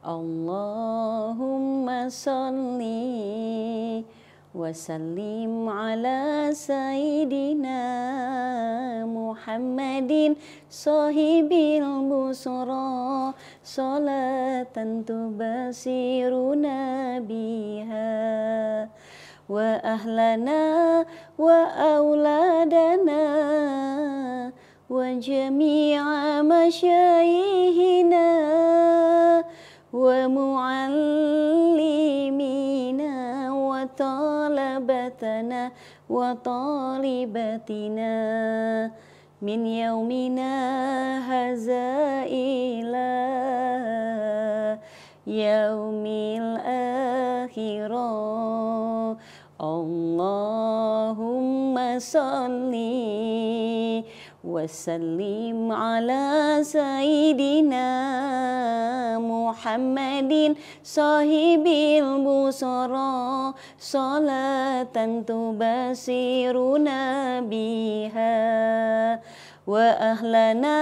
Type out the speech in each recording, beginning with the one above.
اللهم صل وسلم على سيدنا محمد صاحب البصرى صلاة تبصرنا بها وأهلنا وأولادنا وجميع مشايخنا ومعلمينا وطالبتنا وطالبتنا من يومنا هذا إلى يوم الآخرة اللهم صلِّ وسلم على سيدنا محمد صاحب البصرى صلاة تبصرنا بها وأهلنا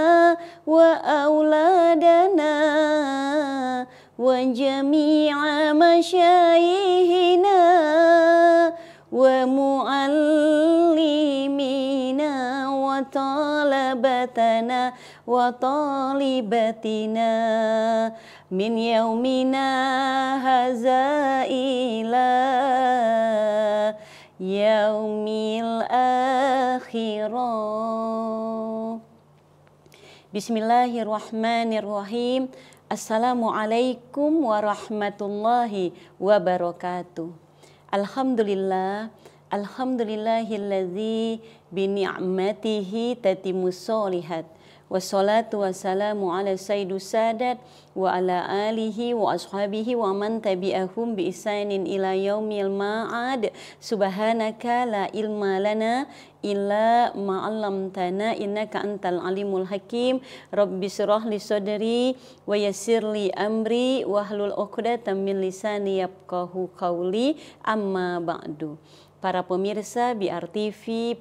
وأولادنا وجميع مشايخنا ومعلمنا طلبتنا وطالبتنا من يومنا هذا إلى يوم الآخرة بسم الله الرحمن الرحيم السلام عليكم ورحمة الله وبركاته الحمد لله الحمد لله الذي bini'matihi tatimu solihat wassalatu wassalamu ala sayyidu sadat wa ala alihi wa ashabihi wa man tabi'ahum bi isanin ila yaumil ma'ad subhanaka la ilma lana illa ma'allamtana innaka antal alimul hakim rabbi surah li sodari wa yasir li amri wa hlul uqdatan min lisani yabqahu qawli amma ba'du para pemirsa BRTV,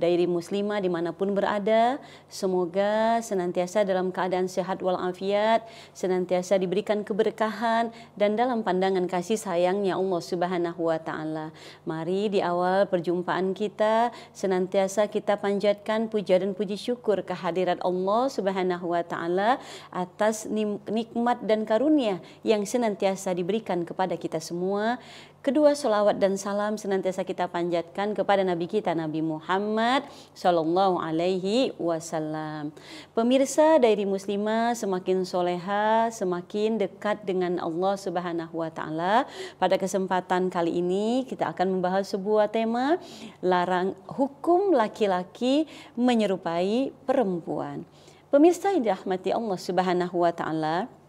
dari muslimah dimanapun berada. Semoga senantiasa dalam keadaan sehat walafiat, senantiasa diberikan keberkahan dan dalam pandangan kasih sayangnya Allah Subhanahu wa taala. Mari di awal perjumpaan kita senantiasa kita panjatkan puja dan puji syukur kehadirat Allah Subhanahu wa taala atas nikmat dan karunia yang senantiasa diberikan kepada kita semua Kedua solawat dan salam senantiasa kita panjatkan kepada Nabi kita Nabi Muhammad Shallallahu Alaihi Wasallam. Pemirsa dari muslimah semakin soleha, semakin dekat dengan Allah Subhanahu Wa Taala. Pada kesempatan kali ini kita akan membahas sebuah tema larang hukum laki-laki menyerupai perempuan. Pemirsa yang dirahmati Allah Subhanahu Wa Taala.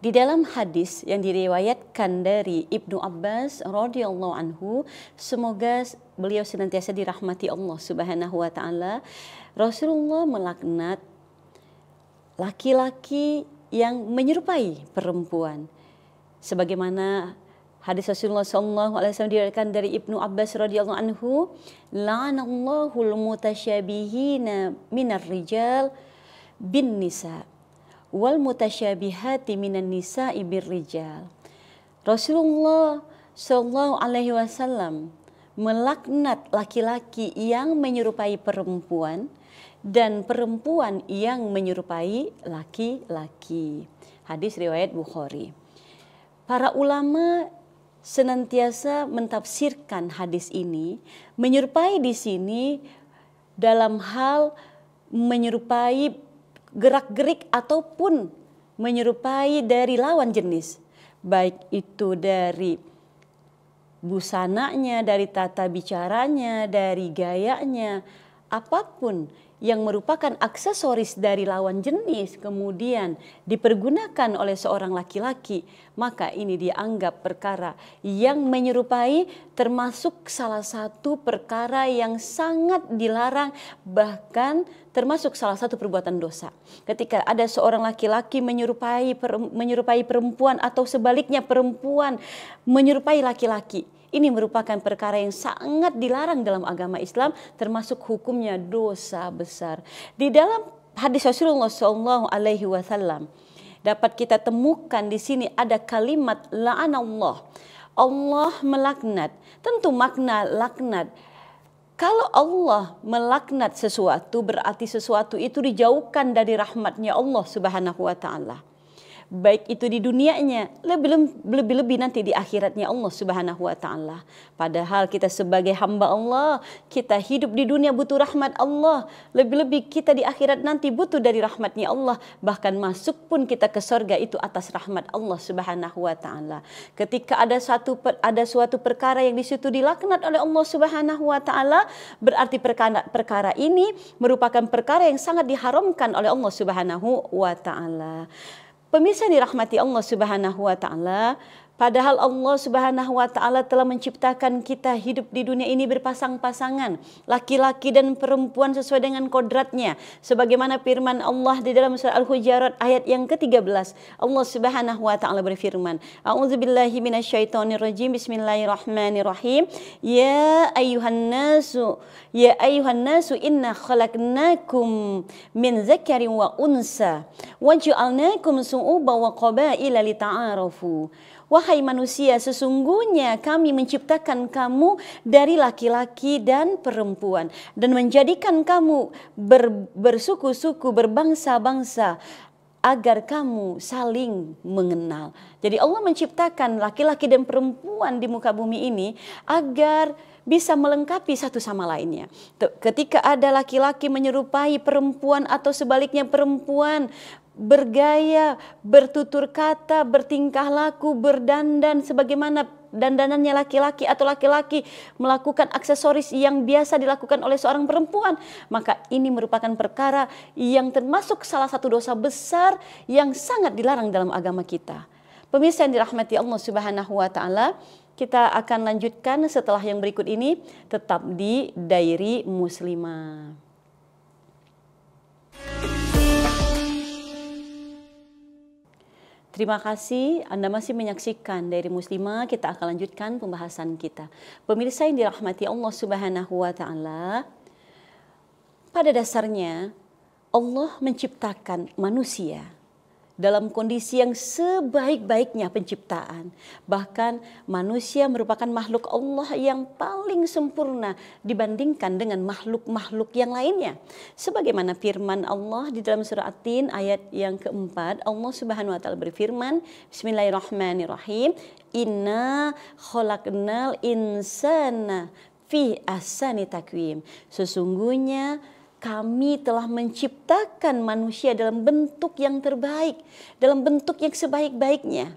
Di dalam hadis yang diriwayatkan dari Ibnu Abbas radhiyallahu anhu, semoga beliau senantiasa dirahmati Allah Subhanahu wa taala, Rasulullah melaknat laki-laki yang menyerupai perempuan. Sebagaimana hadis Rasulullah sallallahu alaihi wasallam diriwayatkan dari Ibnu Abbas radhiyallahu anhu, la'anallahu al-mutasyabihina minar rijal bin nisa' wal mutasyabihati minan nisa ibir rijal. Rasulullah saw alaihi wasallam melaknat laki-laki yang menyerupai perempuan dan perempuan yang menyerupai laki-laki. Hadis riwayat Bukhari. Para ulama senantiasa mentafsirkan hadis ini, menyerupai di sini dalam hal menyerupai gerak-gerik ataupun menyerupai dari lawan jenis, baik itu dari busananya, dari tata bicaranya, dari gayanya, apapun yang merupakan aksesoris dari lawan jenis kemudian dipergunakan oleh seorang laki-laki, maka ini dianggap perkara yang menyerupai termasuk salah satu perkara yang sangat dilarang bahkan termasuk salah satu perbuatan dosa. Ketika ada seorang laki-laki menyerupai menyerupai perempuan atau sebaliknya perempuan menyerupai laki-laki, ini merupakan perkara yang sangat dilarang dalam agama Islam termasuk hukumnya dosa besar. Di dalam hadis Rasulullah SAW alaihi wasallam dapat kita temukan di sini ada kalimat la'anallah. Allah melaknat. Tentu makna laknat kalau Allah melaknat sesuatu berarti sesuatu itu dijauhkan dari rahmatnya Allah Subhanahu wa taala baik itu di dunianya, lebih lebih lebih nanti di akhiratnya Allah Subhanahu wa taala. Padahal kita sebagai hamba Allah, kita hidup di dunia butuh rahmat Allah, lebih-lebih kita di akhirat nanti butuh dari rahmatnya Allah, bahkan masuk pun kita ke sorga itu atas rahmat Allah Subhanahu wa taala. Ketika ada satu ada suatu perkara yang di situ dilaknat oleh Allah Subhanahu wa taala, berarti perkara perkara ini merupakan perkara yang sangat diharamkan oleh Allah Subhanahu wa taala. Pemirsa dirahmati Allah Subhanahu wa taala, Padahal Allah Subhanahu wa taala telah menciptakan kita hidup di dunia ini berpasang-pasangan, laki-laki dan perempuan sesuai dengan kodratnya. Sebagaimana firman Allah di dalam surah Al-Hujarat ayat yang ke-13, Allah Subhanahu wa taala berfirman, "A'udzubillahi minasyaitonirrajim. Bismillahirrahmanirrahim. Ya ayuhan nasu, ya ayuhan nasu inna khalaqnakum min dzakarin wa unsa waj'alnakum su'uban wa qabaila lita'arafu." "Wahai manusia, sesungguhnya kami menciptakan kamu dari laki-laki dan perempuan dan menjadikan kamu ber, bersuku-suku, berbangsa-bangsa." agar kamu saling mengenal. Jadi Allah menciptakan laki-laki dan perempuan di muka bumi ini agar bisa melengkapi satu sama lainnya. Ketika ada laki-laki menyerupai perempuan atau sebaliknya perempuan bergaya, bertutur kata, bertingkah laku, berdandan sebagaimana dandanannya laki-laki atau laki-laki melakukan aksesoris yang biasa dilakukan oleh seorang perempuan, maka ini merupakan perkara yang termasuk salah satu dosa besar yang sangat dilarang dalam agama kita. Pemirsa yang dirahmati Allah Subhanahu wa taala, kita akan lanjutkan setelah yang berikut ini tetap di Dairi Muslimah. Terima kasih Anda masih menyaksikan dari Muslimah kita akan lanjutkan pembahasan kita. Pemirsa yang dirahmati Allah Subhanahu wa taala, pada dasarnya Allah menciptakan manusia dalam kondisi yang sebaik-baiknya penciptaan. Bahkan manusia merupakan makhluk Allah yang paling sempurna dibandingkan dengan makhluk-makhluk yang lainnya. Sebagaimana firman Allah di dalam surah at ayat yang keempat, Allah Subhanahu wa taala berfirman, Bismillahirrahmanirrahim, Inna khalaqnal insana fi asani takwim. Sesungguhnya kami telah menciptakan manusia dalam bentuk yang terbaik, dalam bentuk yang sebaik-baiknya.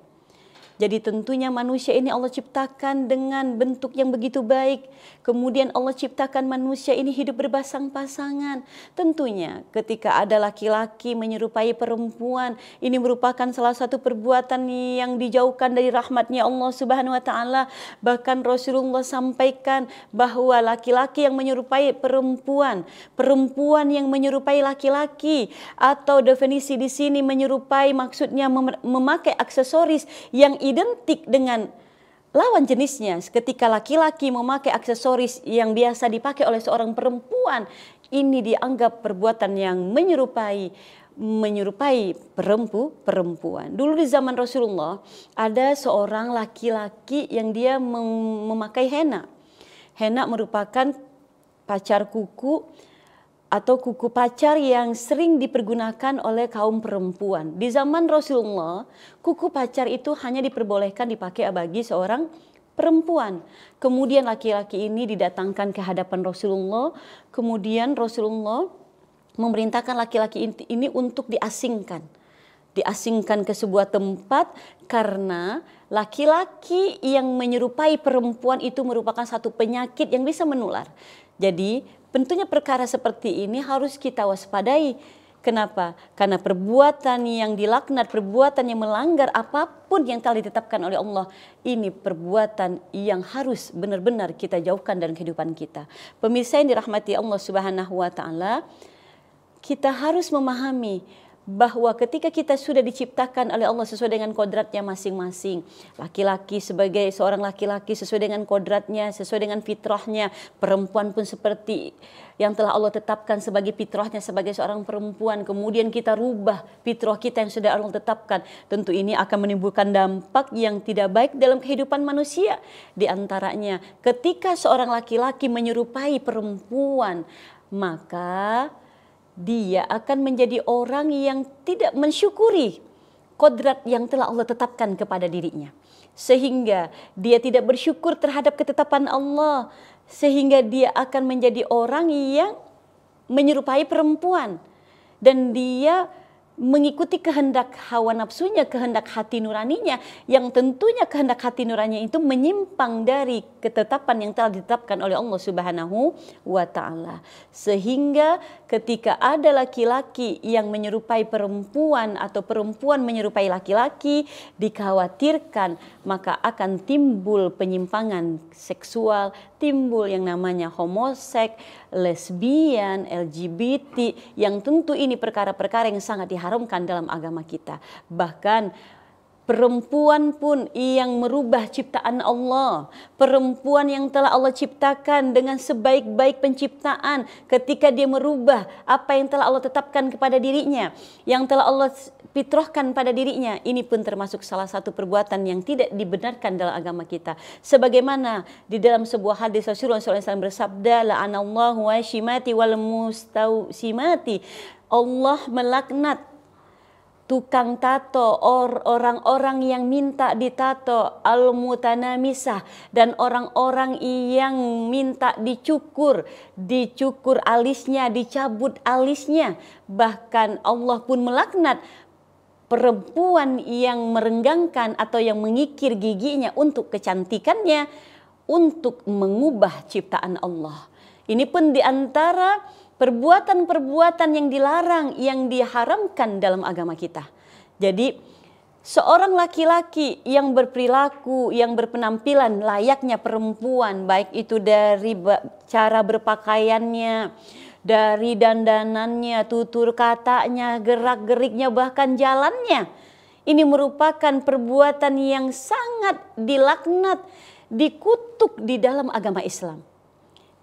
Jadi tentunya manusia ini Allah ciptakan dengan bentuk yang begitu baik. Kemudian Allah ciptakan manusia ini hidup berpasang pasangan Tentunya ketika ada laki-laki menyerupai perempuan, ini merupakan salah satu perbuatan yang dijauhkan dari rahmatnya Allah Subhanahu wa taala. Bahkan Rasulullah sampaikan bahwa laki-laki yang menyerupai perempuan, perempuan yang menyerupai laki-laki atau definisi di sini menyerupai maksudnya memakai aksesoris yang identik dengan lawan jenisnya. Ketika laki-laki memakai aksesoris yang biasa dipakai oleh seorang perempuan, ini dianggap perbuatan yang menyerupai menyerupai perempu perempuan. Dulu di zaman Rasulullah ada seorang laki-laki yang dia memakai henna. Henna merupakan pacar kuku atau kuku pacar yang sering dipergunakan oleh kaum perempuan. Di zaman Rasulullah, kuku pacar itu hanya diperbolehkan dipakai bagi seorang perempuan. Kemudian laki-laki ini didatangkan ke hadapan Rasulullah, kemudian Rasulullah memerintahkan laki-laki ini untuk diasingkan. Diasingkan ke sebuah tempat karena laki-laki yang menyerupai perempuan itu merupakan satu penyakit yang bisa menular. Jadi Tentunya perkara seperti ini harus kita waspadai. Kenapa? Karena perbuatan yang dilaknat, perbuatan yang melanggar apapun yang telah ditetapkan oleh Allah, ini perbuatan yang harus benar-benar kita jauhkan dalam kehidupan kita. Pemirsa yang dirahmati Allah Subhanahu wa taala, kita harus memahami bahwa ketika kita sudah diciptakan oleh Allah sesuai dengan kodratnya masing-masing. Laki-laki sebagai seorang laki-laki sesuai dengan kodratnya, sesuai dengan fitrahnya. Perempuan pun seperti yang telah Allah tetapkan sebagai fitrahnya sebagai seorang perempuan. Kemudian kita rubah fitrah kita yang sudah Allah tetapkan. Tentu ini akan menimbulkan dampak yang tidak baik dalam kehidupan manusia. Di antaranya ketika seorang laki-laki menyerupai perempuan, maka dia akan menjadi orang yang tidak mensyukuri kodrat yang telah Allah tetapkan kepada dirinya. Sehingga dia tidak bersyukur terhadap ketetapan Allah. Sehingga dia akan menjadi orang yang menyerupai perempuan. Dan dia mengikuti kehendak hawa nafsunya, kehendak hati nuraninya yang tentunya kehendak hati nuraninya itu menyimpang dari ketetapan yang telah ditetapkan oleh Allah Subhanahu wa taala. Sehingga ketika ada laki-laki yang menyerupai perempuan atau perempuan menyerupai laki-laki dikhawatirkan maka akan timbul penyimpangan seksual, timbul yang namanya homoseks lesbian, LGBT yang tentu ini perkara-perkara yang sangat diharamkan dalam agama kita. Bahkan Perempuan pun yang merubah ciptaan Allah. Perempuan yang telah Allah ciptakan dengan sebaik-baik penciptaan ketika dia merubah apa yang telah Allah tetapkan kepada dirinya. Yang telah Allah fitrahkan pada dirinya. Ini pun termasuk salah satu perbuatan yang tidak dibenarkan dalam agama kita. Sebagaimana di dalam sebuah hadis Rasulullah SAW bersabda, La'anallahu wa shimati wal mustausimati. Allah melaknat tukang tato, orang-orang yang minta ditato, al-mutanamisah, dan orang-orang yang minta dicukur, dicukur alisnya, dicabut alisnya. Bahkan Allah pun melaknat perempuan yang merenggangkan atau yang mengikir giginya untuk kecantikannya, untuk mengubah ciptaan Allah. Ini pun diantara antara perbuatan-perbuatan yang dilarang, yang diharamkan dalam agama kita. Jadi seorang laki-laki yang berperilaku, yang berpenampilan layaknya perempuan, baik itu dari cara berpakaiannya, dari dandanannya, tutur katanya, gerak-geriknya, bahkan jalannya. Ini merupakan perbuatan yang sangat dilaknat, dikutuk di dalam agama Islam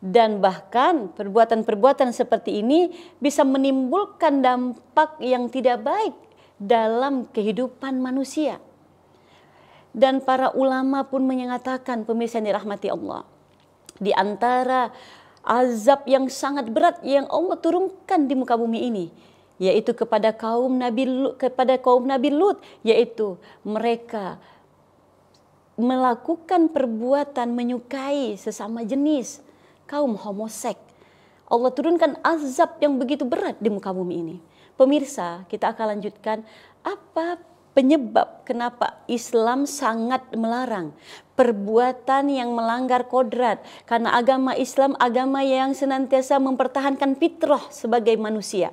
dan bahkan perbuatan-perbuatan seperti ini bisa menimbulkan dampak yang tidak baik dalam kehidupan manusia. Dan para ulama pun menyatakan pemirsa yang dirahmati Allah. Di antara azab yang sangat berat yang Allah turunkan di muka bumi ini yaitu kepada kaum Nabi Lut, kepada kaum Nabi Lut yaitu mereka melakukan perbuatan menyukai sesama jenis kaum homosek. Allah turunkan azab yang begitu berat di muka bumi ini. Pemirsa, kita akan lanjutkan apa penyebab kenapa Islam sangat melarang perbuatan yang melanggar kodrat karena agama Islam agama yang senantiasa mempertahankan fitrah sebagai manusia.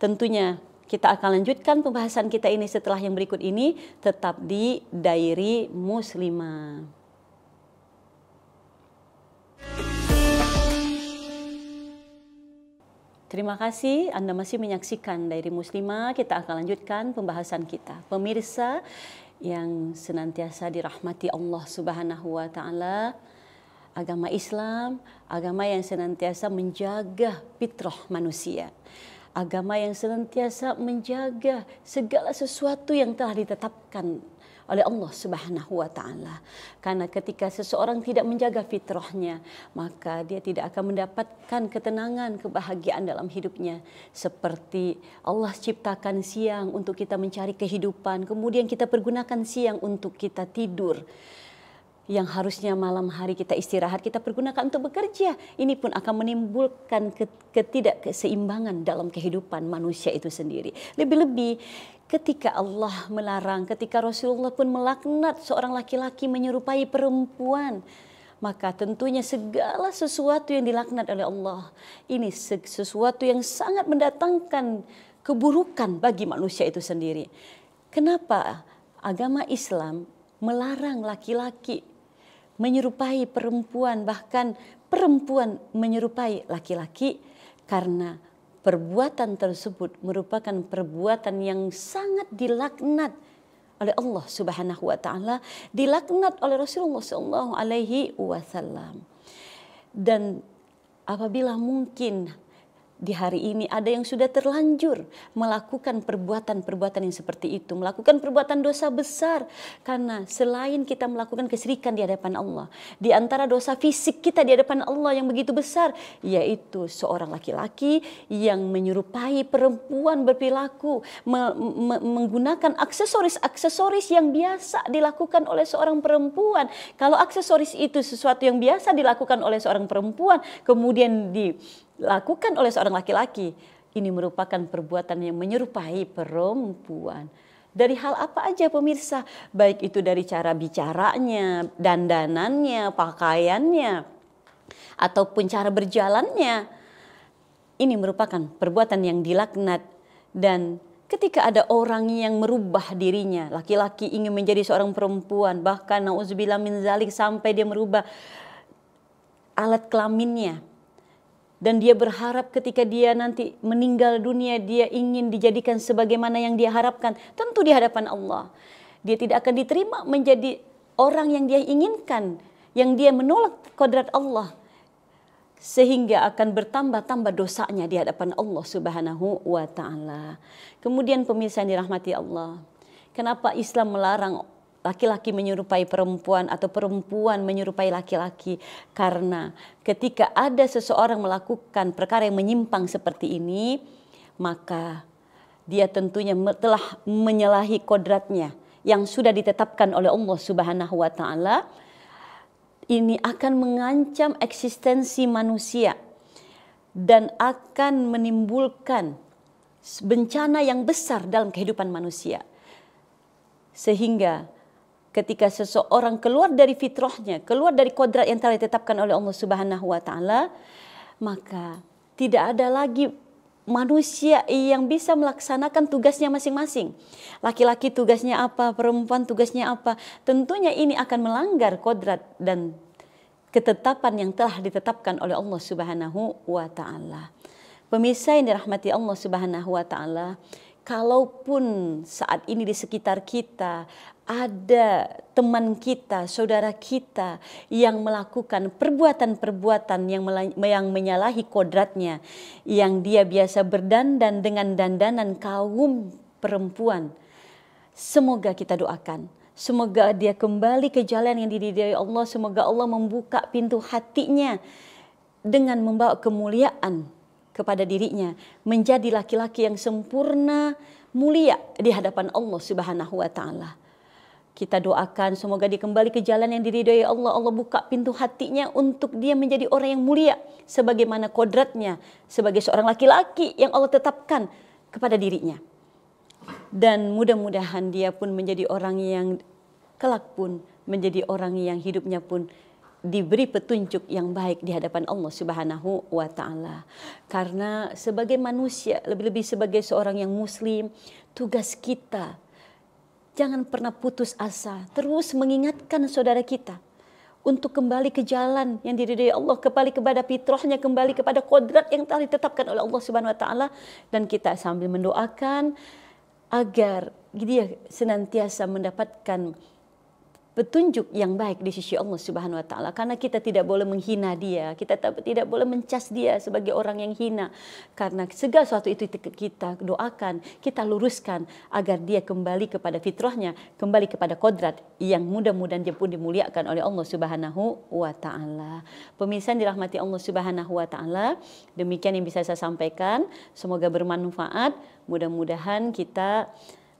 Tentunya kita akan lanjutkan pembahasan kita ini setelah yang berikut ini tetap di Da'iri Muslimah. Terima kasih Anda masih menyaksikan dari Muslimah. Kita akan lanjutkan pembahasan kita. Pemirsa yang senantiasa dirahmati Allah Subhanahu wa taala, agama Islam, agama yang senantiasa menjaga fitrah manusia. Agama yang senantiasa menjaga segala sesuatu yang telah ditetapkan oleh Allah Subhanahu wa taala. Karena ketika seseorang tidak menjaga fitrahnya, maka dia tidak akan mendapatkan ketenangan, kebahagiaan dalam hidupnya. Seperti Allah ciptakan siang untuk kita mencari kehidupan, kemudian kita pergunakan siang untuk kita tidur yang harusnya malam hari kita istirahat kita pergunakan untuk bekerja ini pun akan menimbulkan ketidakseimbangan dalam kehidupan manusia itu sendiri lebih-lebih ketika Allah melarang, ketika Rasulullah pun melaknat seorang laki-laki menyerupai perempuan, maka tentunya segala sesuatu yang dilaknat oleh Allah ini sesuatu yang sangat mendatangkan keburukan bagi manusia itu sendiri. Kenapa agama Islam melarang laki-laki menyerupai perempuan bahkan perempuan menyerupai laki-laki karena perbuatan tersebut merupakan perbuatan yang sangat dilaknat oleh Allah Subhanahu wa taala, dilaknat oleh Rasulullah sallallahu alaihi wasallam. Dan apabila mungkin di hari ini ada yang sudah terlanjur melakukan perbuatan-perbuatan yang seperti itu, melakukan perbuatan dosa besar karena selain kita melakukan kesirikan di hadapan Allah, di antara dosa fisik kita di hadapan Allah yang begitu besar yaitu seorang laki-laki yang menyerupai perempuan berperilaku me me menggunakan aksesoris-aksesoris yang biasa dilakukan oleh seorang perempuan. Kalau aksesoris itu sesuatu yang biasa dilakukan oleh seorang perempuan kemudian di dilakukan oleh seorang laki-laki ini merupakan perbuatan yang menyerupai perempuan. Dari hal apa aja pemirsa, baik itu dari cara bicaranya, dandanannya, pakaiannya, ataupun cara berjalannya. Ini merupakan perbuatan yang dilaknat dan ketika ada orang yang merubah dirinya, laki-laki ingin menjadi seorang perempuan, bahkan na'udzubillah min zalik sampai dia merubah alat kelaminnya, dan dia berharap ketika dia nanti meninggal dunia dia ingin dijadikan sebagaimana yang dia harapkan tentu di hadapan Allah dia tidak akan diterima menjadi orang yang dia inginkan yang dia menolak kodrat Allah sehingga akan bertambah-tambah dosanya di hadapan Allah Subhanahu wa taala. Kemudian pemirsa yang dirahmati Allah, kenapa Islam melarang laki-laki menyerupai perempuan atau perempuan menyerupai laki-laki karena ketika ada seseorang melakukan perkara yang menyimpang seperti ini maka dia tentunya telah menyalahi kodratnya yang sudah ditetapkan oleh Allah Subhanahu wa taala ini akan mengancam eksistensi manusia dan akan menimbulkan bencana yang besar dalam kehidupan manusia sehingga ketika seseorang keluar dari fitrahnya, keluar dari kodrat yang telah ditetapkan oleh Allah Subhanahu wa taala, maka tidak ada lagi manusia yang bisa melaksanakan tugasnya masing-masing. Laki-laki tugasnya apa, perempuan tugasnya apa. Tentunya ini akan melanggar kodrat dan ketetapan yang telah ditetapkan oleh Allah Subhanahu wa taala. Pemirsa yang dirahmati Allah Subhanahu wa taala, kalaupun saat ini di sekitar kita ada teman kita, saudara kita yang melakukan perbuatan-perbuatan yang, yang menyalahi kodratnya, yang dia biasa berdandan dengan dandanan kaum perempuan. Semoga kita doakan. Semoga dia kembali ke jalan yang didirikan Allah. Semoga Allah membuka pintu hatinya dengan membawa kemuliaan kepada dirinya. Menjadi laki-laki yang sempurna, mulia di hadapan Allah Subhanahu wa taala kita doakan semoga dia kembali ke jalan yang diridhoi Allah. Allah buka pintu hatinya untuk dia menjadi orang yang mulia sebagaimana kodratnya sebagai seorang laki-laki yang Allah tetapkan kepada dirinya. Dan mudah-mudahan dia pun menjadi orang yang kelak pun menjadi orang yang hidupnya pun diberi petunjuk yang baik di hadapan Allah Subhanahu wa taala. Karena sebagai manusia, lebih-lebih sebagai seorang yang muslim, tugas kita Jangan pernah putus asa. Terus mengingatkan saudara kita untuk kembali ke jalan yang dari Allah, kembali kepada fitrahnya, kembali kepada kodrat yang telah ditetapkan oleh Allah Subhanahu wa taala dan kita sambil mendoakan agar dia senantiasa mendapatkan petunjuk yang baik di sisi Allah Subhanahu wa taala karena kita tidak boleh menghina dia, kita tidak boleh mencas dia sebagai orang yang hina karena segala sesuatu itu kita doakan, kita luruskan agar dia kembali kepada fitrahnya, kembali kepada kodrat yang mudah-mudahan dia pun dimuliakan oleh Allah Subhanahu wa taala. Pemirsa dirahmati Allah Subhanahu wa taala, demikian yang bisa saya sampaikan, semoga bermanfaat, mudah-mudahan kita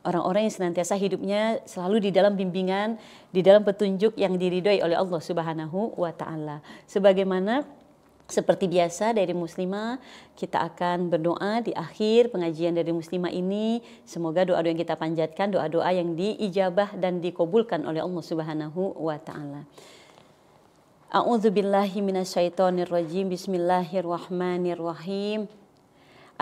orang-orang yang senantiasa hidupnya selalu di dalam bimbingan, di dalam petunjuk yang diridhoi oleh Allah Subhanahu wa taala. Sebagaimana seperti biasa dari muslimah kita akan berdoa di akhir pengajian dari muslimah ini semoga doa-doa yang kita panjatkan doa-doa yang diijabah dan dikabulkan oleh Allah Subhanahu wa taala. A'udzubillahi minasyaitonirrajim. Bismillahirrahmanirrahim.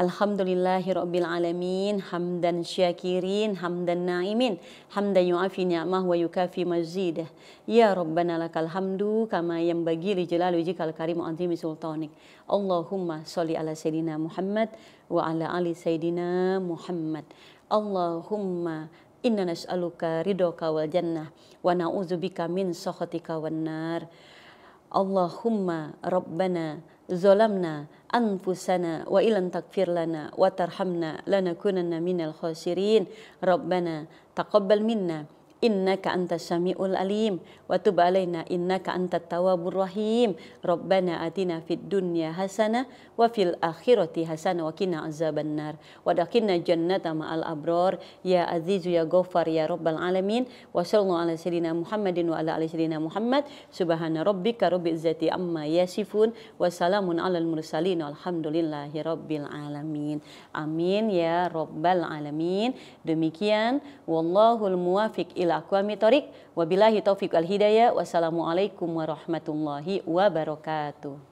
Alhamdulillahirrabbilalamin hamdan syakirin hamdan naimin hamdan yu'afi ni'mah wa yukafi mazidah ya rabbana lakal hamdu kama yang bagi li jelalu jikal karim antimi sultanik Allahumma sholli ala sayidina Muhammad wa ala ali sayidina Muhammad Allahumma inna nas'aluka ridoka wal jannah wa na'udzubika min sokhatika wal nar Allahumma rabbana ظلمنا أنفسنا وإن لم تغفر لنا وترحمنا لنكونن من الخاسرين ربنا تقبل منا innaka antas samiul alim wa tub alaina innaka antat tawwabur rahim rabbana atina fid dunya hasanah wa fil akhirati hasanah wa qina azabannar wa dakhilna jannata ma'al abrar ya Aziz, ya ghafar ya rabbal alamin wa sallallahu ala sayyidina muhammadin wa ala ali sayyidina muhammad subhana rabbika rabbil izzati amma yasifun wa salamun alal mursalin walhamdulillahi rabbil alamin amin ya rabbal alamin demikian wallahul muwafiq ila bil aqwami wabillahi taufiq al hidayah wassalamualaikum warahmatullahi wabarakatuh